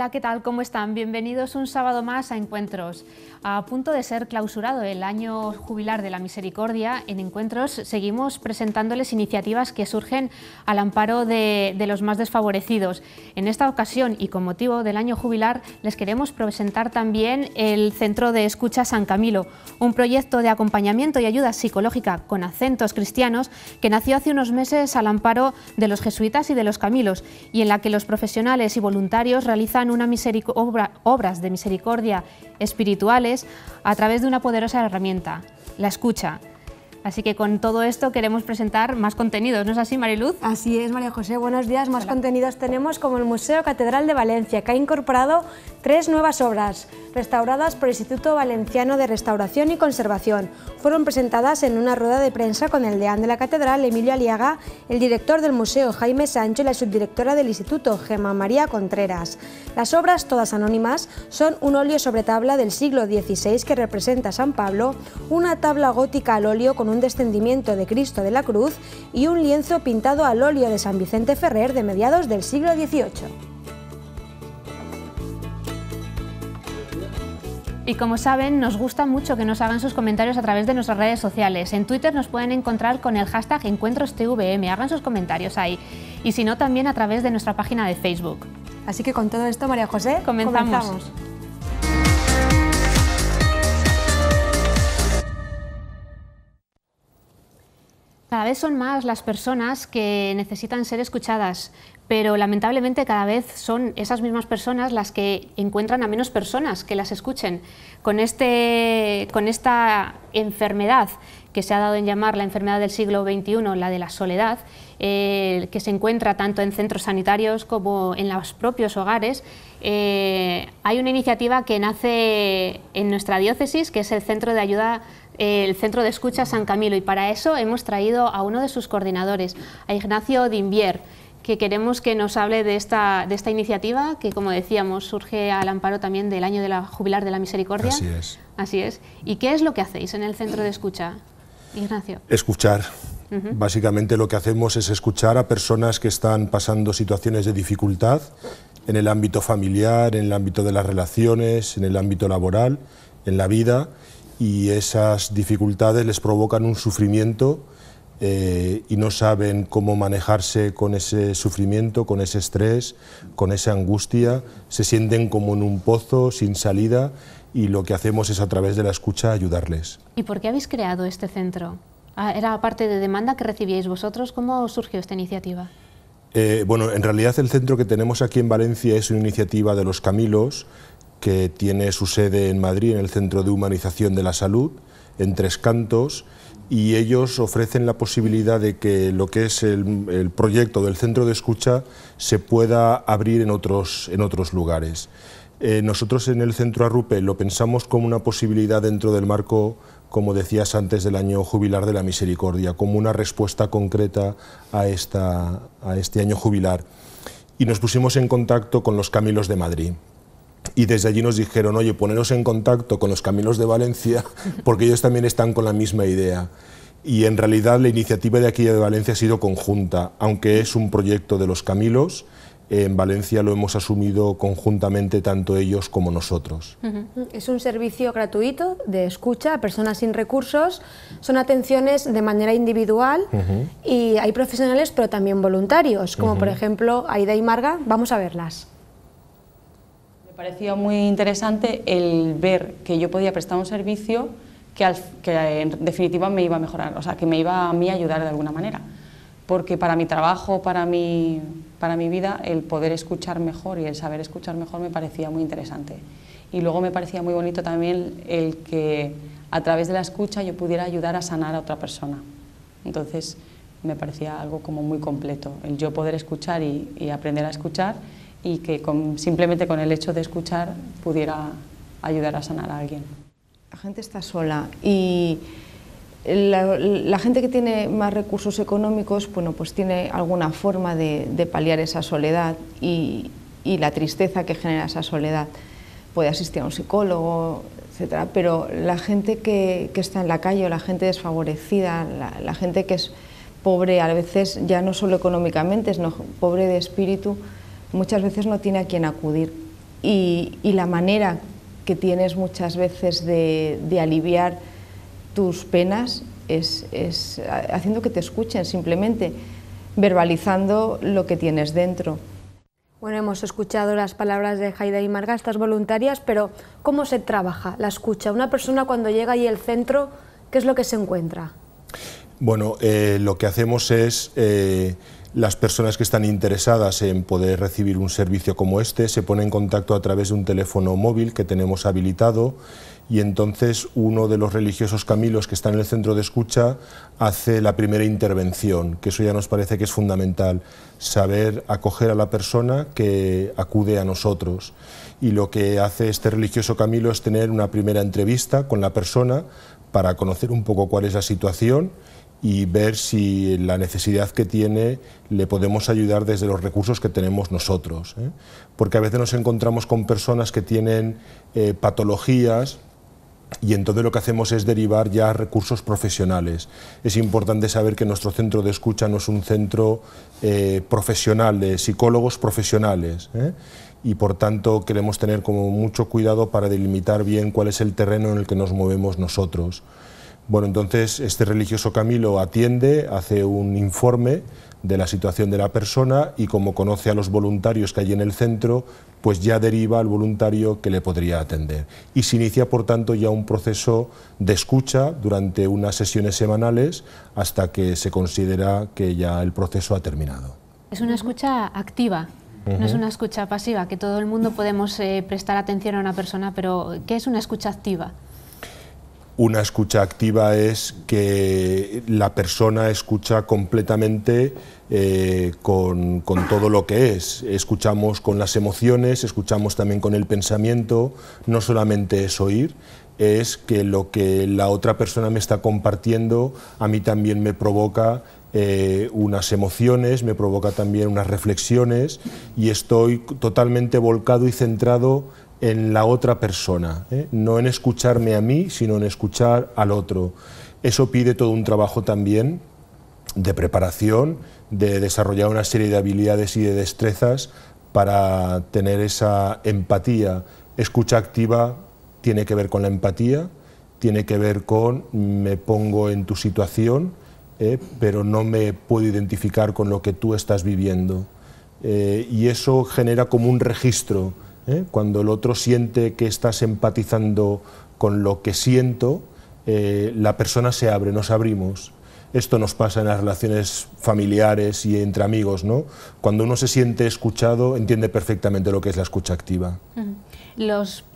Hola, ¿qué tal? ¿Cómo están? Bienvenidos un sábado más a Encuentros. A punto de ser clausurado el año jubilar de la misericordia, en Encuentros seguimos presentándoles iniciativas que surgen al amparo de, los más desfavorecidos. En esta ocasión y con motivo del año jubilar les queremos presentar también el Centro de Escucha San Camilo, un proyecto de acompañamiento y ayuda psicológica con acentos cristianos que nació hace unos meses al amparo de los jesuitas y de los camilos y en la que los profesionales y voluntarios realizan una obra, obras de misericordia espirituales a través de una poderosa herramienta, la escucha, Así que con todo esto queremos presentar más contenidos, ¿no es así, Mariluz? Así es, María José. Buenos días. Más contenidos tenemos como el Museo Catedral de Valencia, que ha incorporado tres nuevas obras, restauradas por el Instituto Valenciano de Restauración y Conservación. Fueron presentadas en una rueda de prensa con el deán de la Catedral, Emilio Aliaga, el director del museo, Jaime Sancho, y la subdirectora del Instituto, Gemma María Contreras. Las obras, todas anónimas, son un óleo sobre tabla del siglo XVI que representa San Pablo, una tabla gótica al óleo con un descendimiento de Cristo de la Cruz y un lienzo pintado al óleo de San Vicente Ferrer de mediados del siglo XVIII. Y como saben, nos gusta mucho que nos hagan sus comentarios a través de nuestras redes sociales. En Twitter nos pueden encontrar con el hashtag EncuentrosTVM. Hagan sus comentarios ahí. Y si no, también a través de nuestra página de Facebook. Así que con todo esto, María José, comenzamos. Cada vez son más las personas que necesitan ser escuchadas, pero lamentablemente cada vez son esas mismas personas las que encuentran a menos personas que las escuchen. Con, este, con esta enfermedad que se ha dado en llamar la enfermedad del siglo XXI, la de la soledad, eh, que se encuentra tanto en centros sanitarios como en los propios hogares, eh, hay una iniciativa que nace en nuestra diócesis, que es el Centro de Ayuda el Centro de Escucha San Camilo y para eso hemos traído a uno de sus coordinadores, a Ignacio Dimbier, que queremos que nos hable de esta, de esta iniciativa que, como decíamos, surge al amparo también del año de la Jubilar de la Misericordia. Así es. Así es. ¿Y qué es lo que hacéis en el Centro de Escucha, Ignacio? Escuchar. Básicamente lo que hacemos es escuchar a personas que están pasando situaciones de dificultad en el ámbito familiar, en el ámbito de las relaciones, en el ámbito laboral, en la vida y esas dificultades les provocan un sufrimiento eh, y no saben cómo manejarse con ese sufrimiento, con ese estrés, con esa angustia, se sienten como en un pozo sin salida y lo que hacemos es a través de la escucha ayudarles. ¿Y por qué habéis creado este centro? Ah, ¿Era parte de demanda que recibíais vosotros? ¿Cómo surgió esta iniciativa? Eh, bueno, en realidad el centro que tenemos aquí en Valencia es una iniciativa de los Camilos, que tiene su sede en Madrid, en el Centro de Humanización de la Salud, en Tres Cantos, y ellos ofrecen la posibilidad de que lo que es el, proyecto del centro de escucha se pueda abrir en otros, en otros lugares. Eh, nosotros en el centro Arrupe lo pensamos como una posibilidad dentro del marco, como decías antes, del año jubilar de la misericordia, como una respuesta concreta a, esta, a este año jubilar. Y nos pusimos en contacto con los Camilos de Madrid y desde allí nos dijeron, oye, poneros en contacto con los Caminos de Valencia porque ellos también están con la misma idea. Y en realidad la iniciativa de aquí de Valencia ha sido conjunta, aunque es un proyecto de los Camilos, en Valencia lo hemos asumido conjuntamente tanto ellos como nosotros. Es un servicio gratuito de escucha a personas sin recursos, son atenciones de manera individual y hay profesionales pero también voluntarios, como por ejemplo Aida y Marga, vamos a verlas. Me parecía muy interesante el ver que yo podía prestar un servicio que, eh, en definitiva me iba a mejorar, o sea, que me iba a mí ayudar de alguna manera. Porque para mi trabajo, para mi, vida, el poder escuchar mejor y el saber escuchar mejor me parecía muy interesante. Y luego me parecía muy bonito también el que a través de la escucha yo pudiera ayudar a sanar a otra persona. Entonces me parecía algo como muy completo, el yo poder escuchar y aprender a escuchar y que simplemente con el hecho de escuchar pudiera ayudar a sanar a alguien. La gente está sola y la, gente que tiene más recursos económicos, bueno, pues tiene alguna forma de, paliar esa soledad y, la tristeza que genera esa soledad. Puede asistir a un psicólogo, etcétera, pero la gente que, está en la calle o la gente desfavorecida, la, la gente que es pobre a veces ya no solo económicamente, sino pobre de espíritu, muchas veces no tiene a quién acudir y, la manera que tienes muchas veces de, aliviar tus penas es, haciendo que te escuchen simplemente, verbalizando lo que tienes dentro. Bueno, hemos escuchado las palabras de Jaida y Marga, estas voluntarias, pero ¿cómo se trabaja la escucha? Una persona cuando llega ahí al centro, ¿qué es lo que se encuentra? Bueno, eh, lo que hacemos es... Eh, las personas que están interesadas en poder recibir un servicio como este se ponen en contacto a través de un teléfono móvil que tenemos habilitado y entonces uno de los religiosos camilos que está en el centro de escucha hace la primera intervención, que eso ya nos parece que es fundamental, saber acoger a la persona que acude a nosotros. Y lo que hace este religioso camilo es tener una primera entrevista con la persona para conocer un poco cuál es la situación y ver si la necesidad que tiene le podemos ayudar desde los recursos que tenemos nosotros. ¿eh? Porque a veces nos encontramos con personas que tienen eh, patologías y entonces lo que hacemos es derivar ya recursos profesionales. Es importante saber que nuestro centro de escucha no es un centro eh, profesional, de psicólogos profesionales. Y por tanto queremos tener como mucho cuidado para delimitar bien cuál es el terreno en el que nos movemos nosotros. Bueno, entonces este religioso Camilo atiende, hace un informe de la situación de la persona y como conoce a los voluntarios que hay en el centro, pues ya deriva al voluntario que le podría atender. Y se inicia, por tanto, ya un proceso de escucha durante unas sesiones semanales hasta que se considera que ya el proceso ha terminado. Es una escucha activa. No es una escucha pasiva, que todo el mundo podemos eh, prestar atención a una persona, pero ¿qué es una escucha activa? Una escucha activa es que la persona escucha completamente eh, con, todo lo que es. Escuchamos con las emociones, escuchamos también con el pensamiento. No solamente es oír, es que lo que la otra persona me está compartiendo a mí también me provoca eh, unas emociones, me provoca también unas reflexiones y estoy totalmente volcado y centrado en la otra persona, ¿eh? no en escucharme a mí, sino en escuchar al otro. Eso pide todo un trabajo también de preparación, de desarrollar una serie de habilidades y de destrezas para tener esa empatía. Escucha activa tiene que ver con la empatía, tiene que ver con me pongo en tu situación, ¿eh? pero no me puedo identificar con lo que tú estás viviendo. Eh, y eso genera como un registro ¿eh? cuando el otro siente que estás empatizando con lo que siento, eh, la persona se abre, nos abrimos. Esto nos pasa en las relaciones familiares y entre amigos, ¿no? Cuando uno se siente escuchado, entiende perfectamente lo que es la escucha activa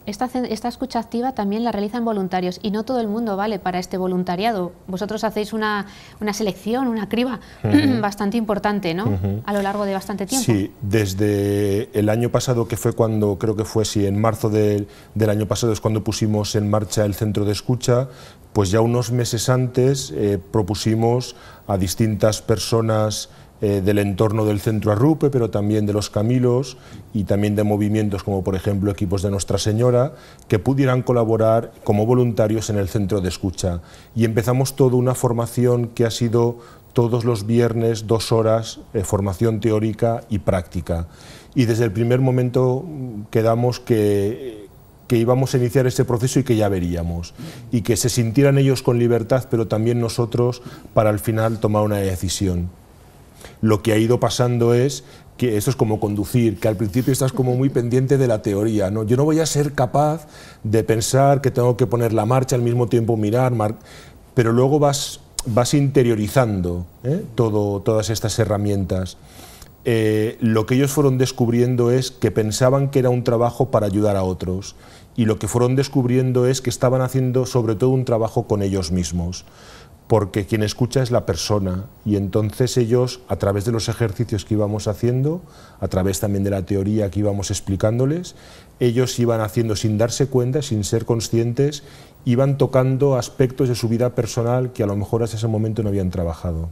esta, esta, escucha activa también la realizan voluntarios y no todo el mundo vale para este voluntariado. Vosotros hacéis una, selección, una criba bastante importante, ¿no? A lo largo de bastante tiempo. Sí, desde el año pasado, que fue cuando, creo que fue, sí, en marzo del año pasado es cuando pusimos en marcha el centro de escucha, pues ya unos meses antes eh, propusimos a distintas personas eh, del entorno del centro Arrupe, pero también de los Camilos y también de movimientos como por ejemplo equipos de Nuestra Señora, que pudieran colaborar como voluntarios en el centro de escucha. Y empezamos toda una formación que ha sido todos los viernes dos horas, eh, formación teórica y práctica. Y desde el primer momento mm, quedamos que eh, que íbamos a iniciar este proceso y que ya veríamos, y que se sintieran ellos con libertad, pero también nosotros para al final tomar una decisión lo que ha ido pasando es que esto es como conducir, que al principio estás como muy pendiente de la teoría, ¿no? Yo no voy a ser capaz de pensar que tengo que poner la marcha al mismo tiempo mirar, pero luego vas, vas interiorizando ¿eh? Todo, todas estas herramientas. Eh, lo que ellos fueron descubriendo es que pensaban que era un trabajo para ayudar a otros y lo que fueron descubriendo es que estaban haciendo sobre todo un trabajo con ellos mismos porque quien escucha es la persona y entonces ellos, a través de los ejercicios que íbamos haciendo, a través también de la teoría que íbamos explicándoles, ellos iban haciendo sin darse cuenta, sin ser conscientes, iban tocando aspectos de su vida personal que a lo mejor hasta ese momento no habían trabajado.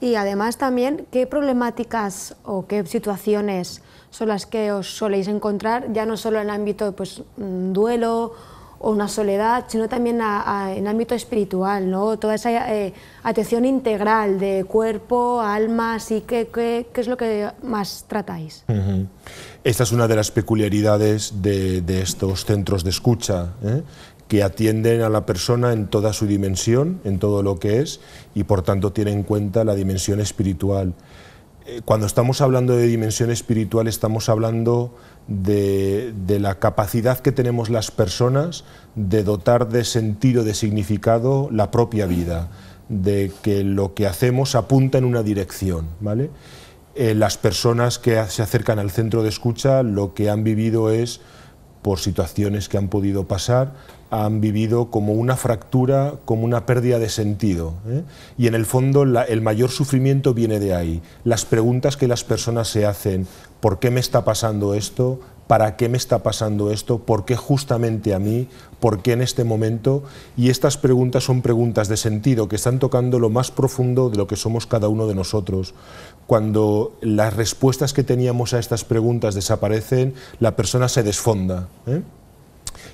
Y además también, ¿qué problemáticas o qué situaciones son las que os soléis encontrar, ya no solo en el ámbito de pues, mm, duelo, o una soledad, sino también en ámbito espiritual, ¿no? toda esa eh, atención integral de cuerpo, alma, psique, ¿qué, qué es lo que más tratáis? Esta es una de las peculiaridades de, de estos centros de escucha, ¿eh? que atienden a la persona en toda su dimensión, en todo lo que es, y por tanto tienen en cuenta la dimensión espiritual. Eh, cuando estamos hablando de dimensión espiritual estamos hablando de, la capacidad que tenemos las personas de dotar de sentido, de significado la propia vida, de que lo que hacemos apunta en una dirección. ¿vale? Eh, las personas que se acercan al centro de escucha lo que han vivido es por situaciones que han podido pasar, han vivido como una fractura, como una pérdida de sentido. ¿eh? Y en el fondo el mayor sufrimiento viene de ahí. Las preguntas que las personas se hacen, ¿por qué me está pasando esto? ¿Para qué me está pasando esto? ¿Por qué justamente a mí? ¿Por qué en este momento? Y estas preguntas son preguntas de sentido que están tocando lo más profundo de lo que somos cada uno de nosotros. Cuando las respuestas que teníamos a estas preguntas desaparecen, la persona se desfonda. ¿eh?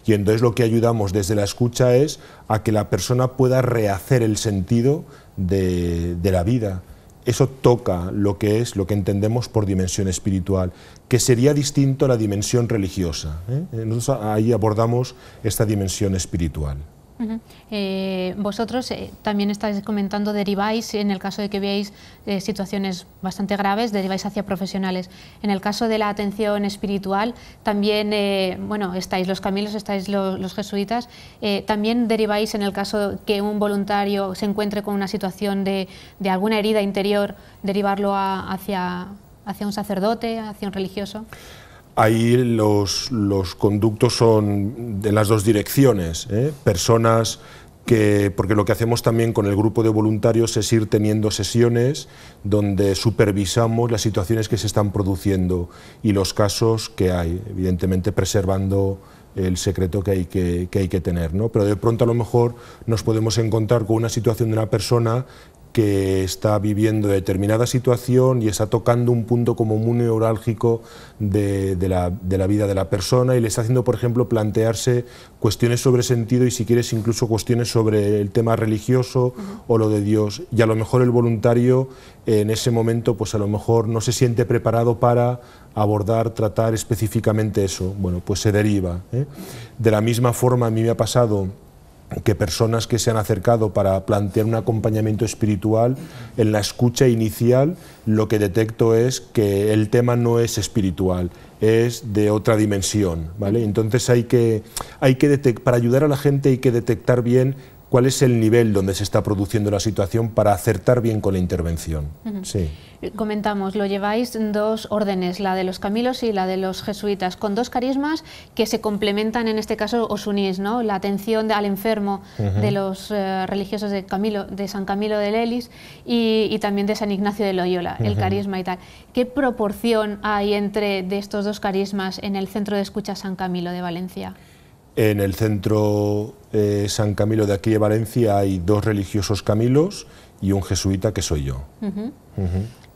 Y entonces lo que ayudamos desde la escucha es a que la persona pueda rehacer el sentido de, la vida. Eso toca lo que es lo que entendemos por dimensión espiritual, que sería distinto a la dimensión religiosa. ¿eh? Nosotros ahí abordamos esta dimensión espiritual. Eh, vosotros eh, también estáis comentando, deriváis, en el caso de que veáis eh, situaciones bastante graves, deriváis hacia profesionales. En el caso de la atención espiritual, también, bueno, estáis los caminos, estáis los jesuitas, también deriváis en el caso que un voluntario se encuentre con una situación de, alguna herida interior, derivarlo hacia, hacia un sacerdote, hacia un religioso. Ahí los, conductos son de las dos direcciones, ¿eh? personas que, porque lo que hacemos también con el grupo de voluntarios es ir teniendo sesiones donde supervisamos las situaciones que se están produciendo y los casos que hay, evidentemente preservando el secreto que hay que, hay que tener. Pero de pronto a lo mejor nos podemos encontrar con una situación de una persona que está viviendo determinada situación y está tocando un punto como muy neurálgico de, la, vida de la persona y le está haciendo, por ejemplo, plantearse cuestiones sobre sentido y si quieres incluso cuestiones sobre el tema religioso o lo de Dios. Y a lo mejor el voluntario en ese momento, pues a lo mejor no se siente preparado para abordar, tratar específicamente eso. Bueno, pues se deriva. ¿eh? De la misma forma, a mí me ha pasado que personas que se han acercado para plantear un acompañamiento espiritual, en la escucha inicial lo que detecto es que el tema no es espiritual, es de otra dimensión, ¿vale? Entonces hay que, hay que para ayudar a la gente hay que detectar bien cuál es el nivel donde se está produciendo la situación para acertar bien con la intervención. sí. Eh, comentamos, lo lleváis dos órdenes, la de los Camilos y la de los jesuitas, con dos carismas que se complementan, en este caso os unís, ¿no? la atención al enfermo de los eh, religiosos de, Camilo, de San Camilo de Lelis y, también de San Ignacio de Loyola, el carisma y tal. ¿Qué proporción hay entre de estos dos carismas en el Centro de Escucha San Camilo de Valencia? En el centro eh, San Camilo de aquí de Valencia hay dos religiosos camilos y un jesuita que soy yo.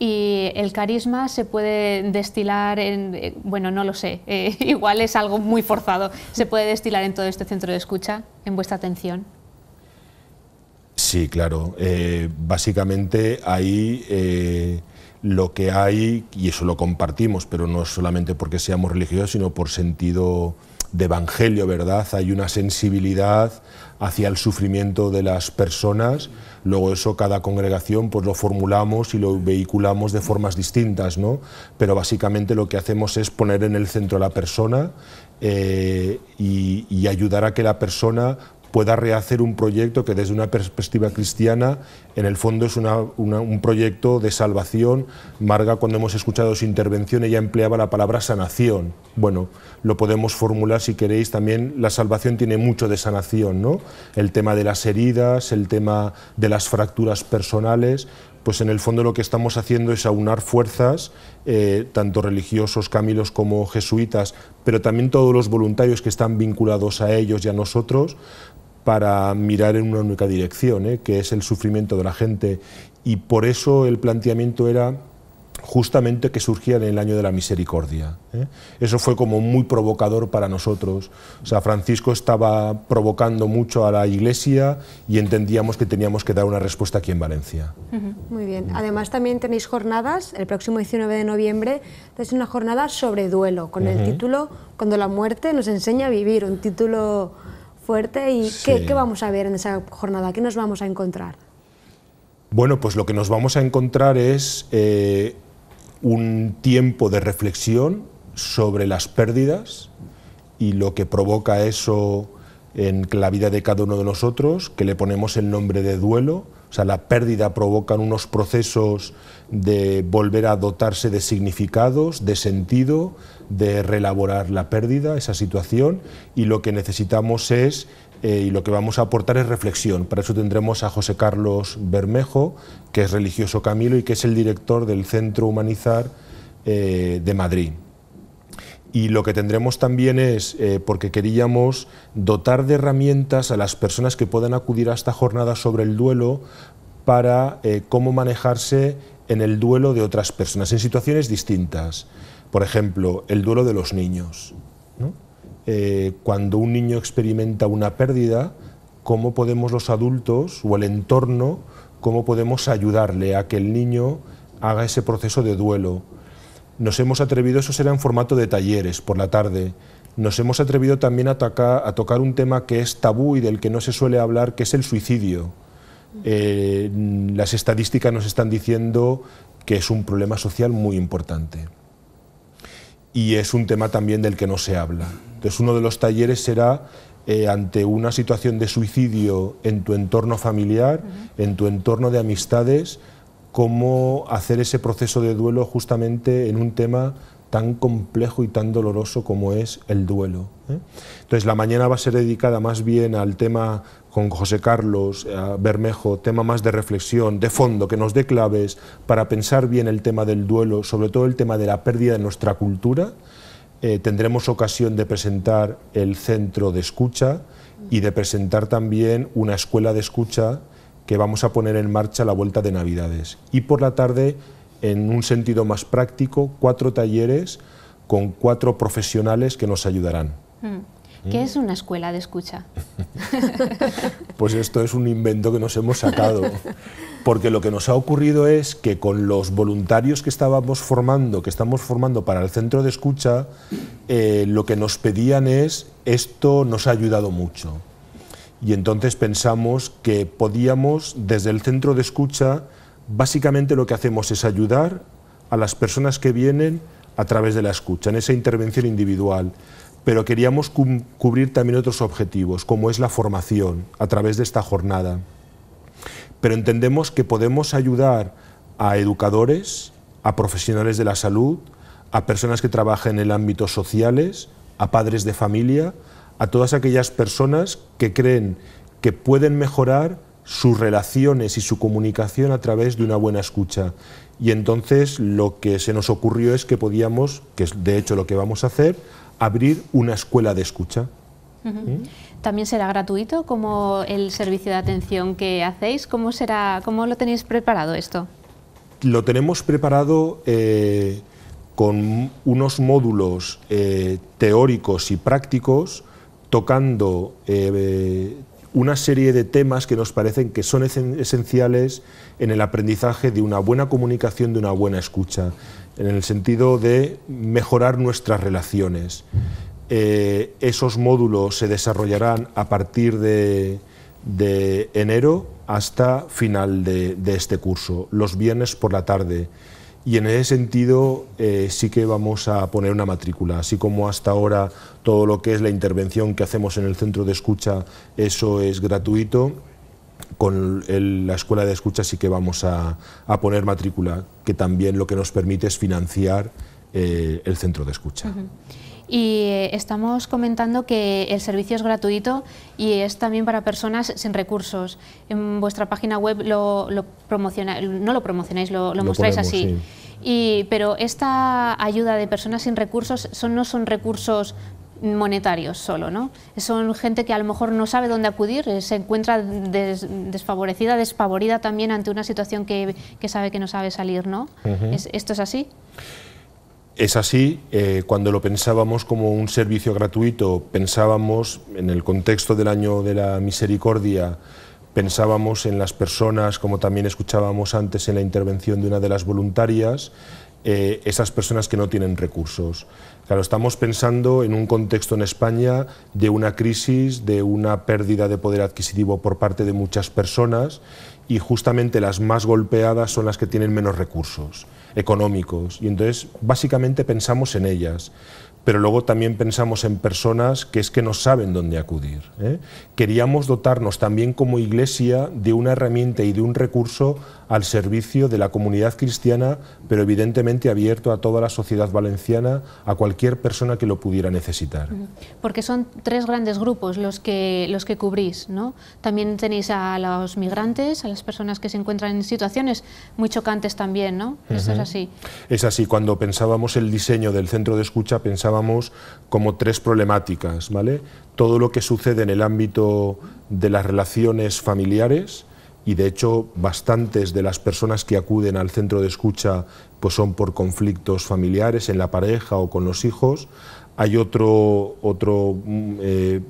Y el carisma se puede destilar en, eh, bueno, no lo sé, eh, igual es algo muy forzado, se puede destilar en todo este centro de escucha, en vuestra atención. Sí, claro. básicamente ahí lo que hay, y eso lo compartimos, pero no solamente porque seamos religiosos, sino por sentido de evangelio, ¿verdad? Hay una sensibilidad hacia el sufrimiento de las personas, luego eso cada congregación pues lo formulamos y lo vehiculamos de formas distintas, ¿no? Pero básicamente lo que hacemos es poner en el centro a la persona eh, y ayudar a que la persona pueda rehacer un proyecto que desde una perspectiva cristiana, en el fondo es un proyecto de salvación. Marga, cuando hemos escuchado su intervención, ella empleaba la palabra sanación. Bueno, lo podemos formular si queréis también, la salvación tiene mucho de sanación, ¿no? El tema de las heridas, el tema de las fracturas personales, pues en el fondo lo que estamos haciendo es aunar fuerzas, eh, tanto religiosos, camilos como jesuitas, pero también todos los voluntarios que están vinculados a ellos y a nosotros, para mirar en una única dirección, ¿eh? que es el sufrimiento de la gente. Y por eso el planteamiento era justamente que surgía en el año de la misericordia. ¿eh? Eso fue como muy provocador para nosotros. O sea, Francisco estaba provocando mucho a la Iglesia y entendíamos que teníamos que dar una respuesta aquí en Valencia. Muy bien. Además también tenéis jornadas, el próximo 19 de noviembre ...es una jornada sobre duelo, con el título Cuando la muerte nos enseña a vivir, un título fuerte. ¿Y ¿qué, vamos a ver en esa jornada? ¿Qué nos vamos a encontrar? Bueno, pues lo que nos vamos a encontrar es eh, un tiempo de reflexión sobre las pérdidas y lo que provoca eso en la vida de cada uno de nosotros, que le ponemos el nombre de duelo o sea, la pérdida provoca unos procesos de volver a dotarse de significados, de sentido, de reelaborar la pérdida, esa situación, y lo que necesitamos es, eh, y lo que vamos a aportar es reflexión. Para eso tendremos a José Carlos Bermejo, que es religioso Camilo y que es el director del Centro Humanizar eh, de Madrid y lo que tendremos también es, eh, porque queríamos dotar de herramientas a las personas que puedan acudir a esta jornada sobre el duelo para eh, cómo manejarse en el duelo de otras personas, en situaciones distintas. Por ejemplo, el duelo de los niños. Eh, cuando un niño experimenta una pérdida, ¿cómo podemos los adultos o el entorno, cómo podemos ayudarle a que el niño haga ese proceso de duelo? Nos hemos atrevido, eso será en formato de talleres por la tarde, nos hemos atrevido también a, tocar, un tema que es tabú y del que no se suele hablar, que es el suicidio. Eh, las estadísticas nos están diciendo que es un problema social muy importante. Y es un tema también del que no se habla. Entonces, uno de los talleres será eh, ante una situación de suicidio en tu entorno familiar, en tu entorno de amistades, cómo hacer ese proceso de duelo justamente en un tema tan complejo y tan doloroso como es el duelo. ¿eh? Entonces la mañana va a ser dedicada más bien al tema con José Carlos Bermejo, tema más de reflexión, de fondo, que nos dé claves para pensar bien el tema del duelo, sobre todo el tema de la pérdida de nuestra cultura. Eh, tendremos ocasión de presentar el centro de escucha y de presentar también una escuela de escucha que vamos a poner en marcha la vuelta de Navidades. Y por la tarde, en un sentido más práctico, cuatro talleres con cuatro profesionales que nos ayudarán. Mm. Mm. ¿Qué es una escuela de escucha? pues esto es un invento que nos hemos sacado, porque lo que nos ha ocurrido es que con los voluntarios que estábamos formando, que estamos formando para el centro de escucha, eh, lo que nos pedían es, esto nos ha ayudado mucho y entonces pensamos que podíamos, desde el centro de escucha, básicamente lo que hacemos es ayudar a las personas que vienen a través de la escucha, en esa intervención individual. Pero queríamos cubrir también otros objetivos, como es la formación, a través de esta jornada. Pero entendemos que podemos ayudar a educadores, a profesionales de la salud, a personas que trabajan en el ámbito sociales, a padres de familia, a todas aquellas personas que creen que pueden mejorar sus relaciones y su comunicación a través de una buena escucha. Y entonces lo que se nos ocurrió es que podíamos, que es de hecho lo que vamos a hacer, abrir una escuela de escucha. ¿Mm? ¿También será gratuito como el servicio de atención que hacéis? ¿Cómo, será, lo tenéis preparado esto? Lo tenemos preparado eh, con unos módulos eh, teóricos y prácticos tocando eh, una serie de temas que nos parecen que son esenciales en el aprendizaje de una buena comunicación, de una buena escucha, en el sentido de mejorar nuestras relaciones. Eh, esos módulos se desarrollarán a partir de, enero hasta final de, de este curso, los viernes por la tarde. Y en ese sentido eh, sí que vamos a poner una matrícula, así como hasta ahora todo lo que es la intervención que hacemos en el centro de escucha, eso es gratuito, con la escuela de escucha sí que vamos a, poner matrícula, que también lo que nos permite es financiar eh, el centro de escucha y eh, estamos comentando que el servicio es gratuito y es también para personas sin recursos. En vuestra página web lo, lo no lo promocionáis, lo, mostráis así. pero esta ayuda de personas sin recursos son, no son recursos monetarios solo, ¿no? Son gente que a lo mejor no sabe dónde acudir, eh, se encuentra desfavorecida, despavorida también ante una situación que, sabe que no sabe salir, ¿no? ¿Esto es así? Es así, eh, cuando lo pensábamos como un servicio gratuito, pensábamos en el contexto del año de la misericordia, pensábamos en las personas, como también escuchábamos antes en la intervención de una de las voluntarias, eh, esas personas que no tienen recursos. Claro, estamos pensando en un contexto en España de una crisis, de una pérdida de poder adquisitivo por parte de muchas personas y justamente las más golpeadas son las que tienen menos recursos económicos. Y entonces, básicamente pensamos en ellas pero luego también pensamos en personas que es que no saben dónde acudir. ¿eh? Queríamos dotarnos también como iglesia de una herramienta y de un recurso al servicio de la comunidad cristiana, pero evidentemente abierto a toda la sociedad valenciana, a cualquier persona que lo pudiera necesitar. Porque son tres grandes grupos los que, los que cubrís, ¿no? También tenéis a los migrantes, a las personas que se encuentran en situaciones muy chocantes también, ¿no? es así. Es así, cuando pensábamos el diseño del centro de escucha pensábamos como tres problemáticas, ¿vale? Todo lo que sucede en el ámbito de las relaciones familiares, y de hecho bastantes de las personas que acuden al centro de escucha pues son por conflictos familiares en la pareja o con los hijos. Hay otro, otro mm, eh,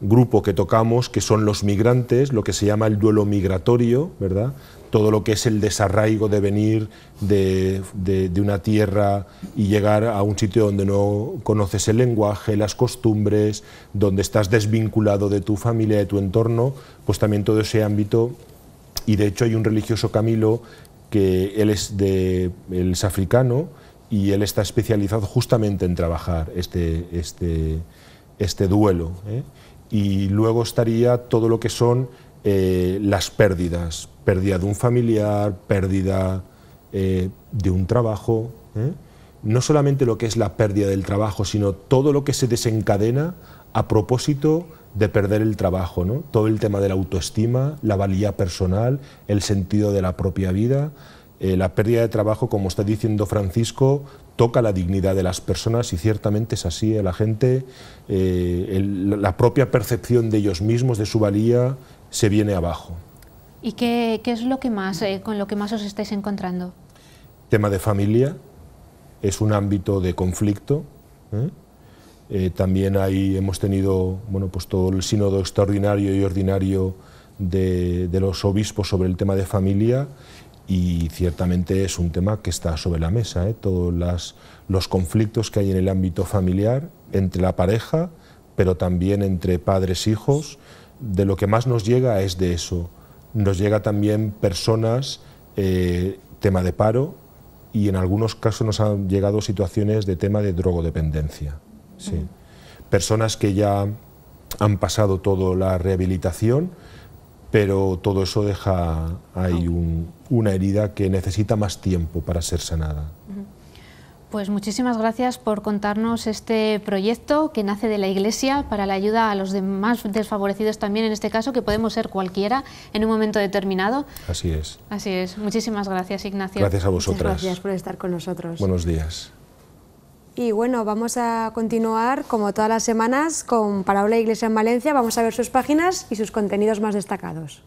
grupo que tocamos que son los migrantes, lo que se llama el duelo migratorio, ¿verdad? todo lo que es el desarraigo de venir de, de, una tierra y llegar a un sitio donde no conoces el lenguaje, las costumbres, donde estás desvinculado de tu familia, de tu entorno, pues también todo ese ámbito y de hecho hay un religioso Camilo que él es, de, africano y él está especializado justamente en trabajar este, este, este duelo. ¿eh? Y luego estaría todo lo que son eh, las pérdidas, pérdida de un familiar, pérdida eh, de un trabajo. No solamente lo que es la pérdida del trabajo, sino todo lo que se desencadena a propósito de perder el trabajo, Todo el tema de la autoestima, la valía personal, el sentido de la propia vida. Eh, la pérdida de trabajo, como está diciendo Francisco, toca la dignidad de las personas y ciertamente es así. ¿eh? La gente, eh, la propia percepción de ellos mismos, de su valía, se viene abajo. ¿Y qué, es lo que más, con lo que más os estáis encontrando? Tema de familia, es un ámbito de conflicto. Eh, también ahí hemos tenido pues todo el sínodo extraordinario y ordinario de, los obispos sobre el tema de familia y ciertamente es un tema que está sobre la mesa, ¿eh? todos los conflictos que hay en el ámbito familiar, entre la pareja, pero también entre padres e hijos, de lo que más nos llega es de eso. Nos llega también personas, eh, tema de paro, y en algunos casos nos han llegado situaciones de tema de drogodependencia sí. Personas que ya han pasado toda la rehabilitación, pero todo eso deja ahí una herida que necesita más tiempo para ser sanada. Pues muchísimas gracias por contarnos este proyecto que nace de la Iglesia para la ayuda a los demás desfavorecidos también, en este caso, que podemos ser cualquiera en un momento determinado. Así es. Así es. Muchísimas gracias, Ignacio. Gracias a vosotras. gracias por estar con nosotros. Buenos días. Y bueno, vamos a continuar como todas las semanas con Parábola Iglesia en Valencia. Vamos a ver sus páginas y sus contenidos más destacados.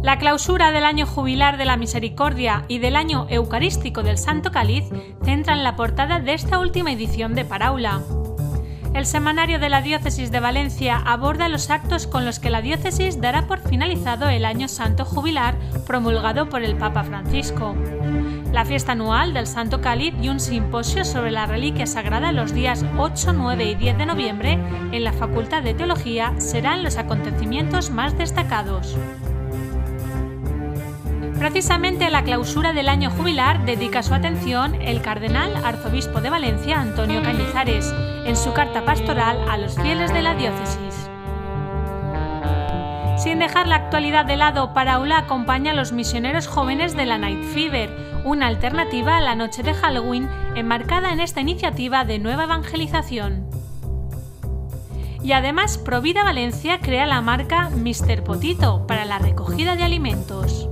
La clausura del año jubilar de la misericordia y del año eucarístico del Santo Cáliz centra en la portada de esta última edición de Paraula. El semanario de la Diócesis de Valencia aborda los actos con los que la diócesis dará por finalizado el año santo jubilar promulgado por el Papa Francisco la fiesta anual del Santo Cáliz y un simposio sobre la reliquia sagrada los días 8, 9 y 10 de noviembre en la Facultad de Teología serán los acontecimientos más destacados. Precisamente a la clausura del año jubilar dedica su atención el cardenal arzobispo de Valencia, Antonio Cañizares, en su carta pastoral a los fieles de la diócesis. Sin dejar la actualidad de lado, Paraula acompaña a los misioneros jóvenes de la Night Fever, una alternativa a la noche de Halloween enmarcada en esta iniciativa de nueva evangelización. Y además, Provida Valencia crea la marca Mr. Potito para la recogida de alimentos.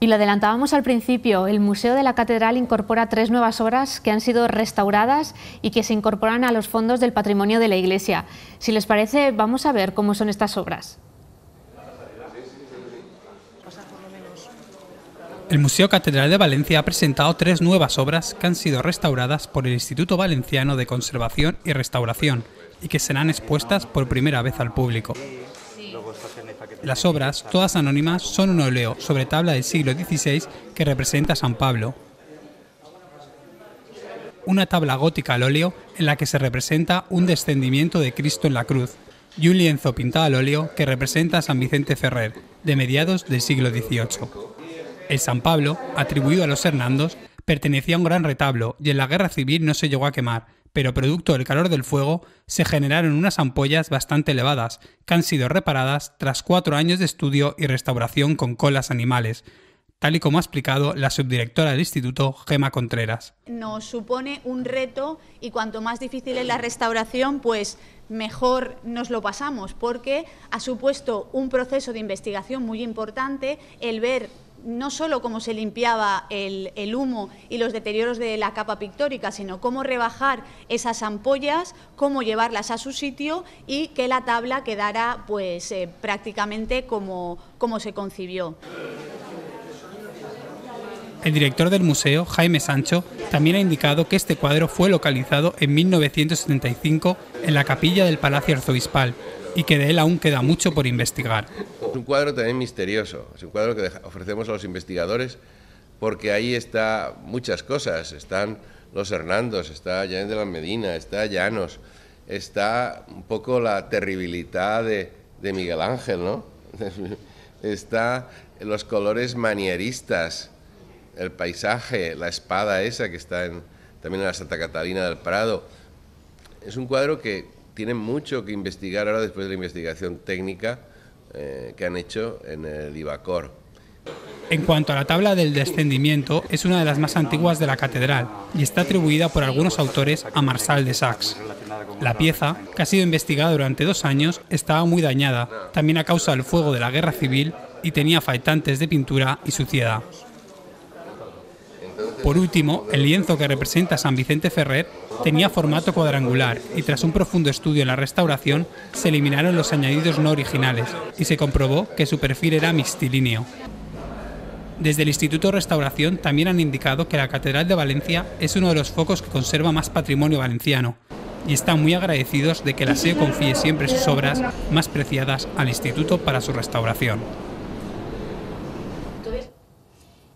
Y lo adelantábamos al principio, el Museo de la Catedral incorpora tres nuevas obras que han sido restauradas y que se incorporan a los fondos del patrimonio de la Iglesia. Si les parece, vamos a ver cómo son estas obras. El Museo Catedral de Valencia ha presentado tres nuevas obras que han sido restauradas por el Instituto Valenciano de Conservación y Restauración y que serán expuestas por primera vez al público. Las obras, todas anónimas, son un óleo sobre tabla del siglo XVI que representa a San Pablo. Una tabla gótica al óleo en la que se representa un descendimiento de Cristo en la cruz y un lienzo pintado al óleo que representa a San Vicente Ferrer, de mediados del siglo XVIII. El San Pablo, atribuido a los Hernandos, pertenecía a un gran retablo y en la guerra civil no se llegó a quemar, pero producto del calor del fuego se generaron unas ampollas bastante elevadas, que han sido reparadas tras cuatro años de estudio y restauración con colas animales, tal y como ha explicado la subdirectora del instituto, Gema Contreras. Nos supone un reto y cuanto más difícil es la restauración, pues mejor nos lo pasamos, porque ha supuesto un proceso de investigación muy importante el ver no solo cómo se limpiaba el, humo y los deterioros de la capa pictórica, sino cómo rebajar esas ampollas, cómo llevarlas a su sitio y que la tabla quedara pues, eh, prácticamente como, como se concibió. El director del museo, Jaime Sancho, también ha indicado que este cuadro fue localizado en 1975 en la capilla del Palacio Arzobispal y que de él aún queda mucho por investigar. Es un cuadro también misterioso, es un cuadro que ofrecemos a los investigadores porque ahí está muchas cosas, están los Hernandos, está Janet de la Medina, está Llanos, está un poco la terribilidad de, Miguel Ángel, ¿no? está los colores manieristas, el paisaje, la espada esa que está en, también en la Santa Catalina del Prado. Es un cuadro que tiene mucho que investigar ahora después de la investigación técnica eh, que han hecho en el Ibacor. En cuanto a la tabla del descendimiento, es una de las más antiguas de la catedral y está atribuida por algunos autores a Marsal de Sax. La pieza, que ha sido investigada durante dos años, estaba muy dañada, también a causa del fuego de la guerra civil y tenía faltantes de pintura y suciedad. Por último, el lienzo que representa San Vicente Ferrer tenía formato cuadrangular y tras un profundo estudio en la restauración se eliminaron los añadidos no originales y se comprobó que su perfil era mixtilíneo. Desde el Instituto de Restauración también han indicado que la Catedral de Valencia es uno de los focos que conserva más patrimonio valenciano y están muy agradecidos de que la SEO confíe siempre sus obras más preciadas al Instituto para su restauración.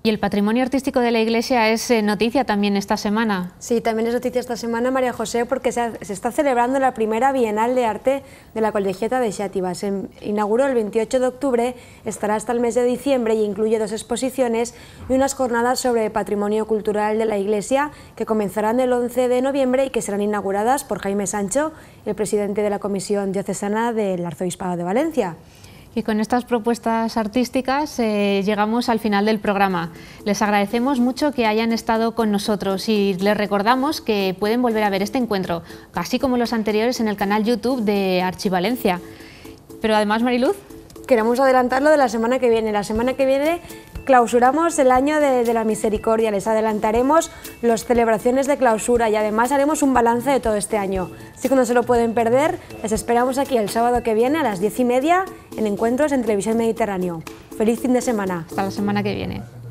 Y el patrimonio artístico de la Iglesia es eh, noticia también esta semana. Sí, también es noticia esta semana, María José, porque se, está celebrando la primera Bienal de Arte de la Colegiata de Xàtiva. Se inauguró el 28 de octubre, estará hasta el mes de diciembre y incluye dos exposiciones y unas jornadas sobre patrimonio cultural de la Iglesia que comenzarán el 11 de noviembre y que serán inauguradas por Jaime Sancho, el presidente de la Comisión Diocesana del Arzobispado de Valencia. Y con estas propuestas artísticas eh, llegamos al final del programa. Les agradecemos mucho que hayan estado con nosotros y les recordamos que pueden volver a ver este encuentro, así como los anteriores en el canal YouTube de Archivalencia. Pero además, Mariluz... Queremos adelantarlo de la semana que viene. La semana que viene clausuramos el año de, la misericordia, les adelantaremos las celebraciones de clausura y además haremos un balance de todo este año. Así que no se lo pueden perder, les esperamos aquí el sábado que viene a las diez y media en Encuentros en Televisión Mediterráneo. Feliz fin de semana. Hasta la semana que viene.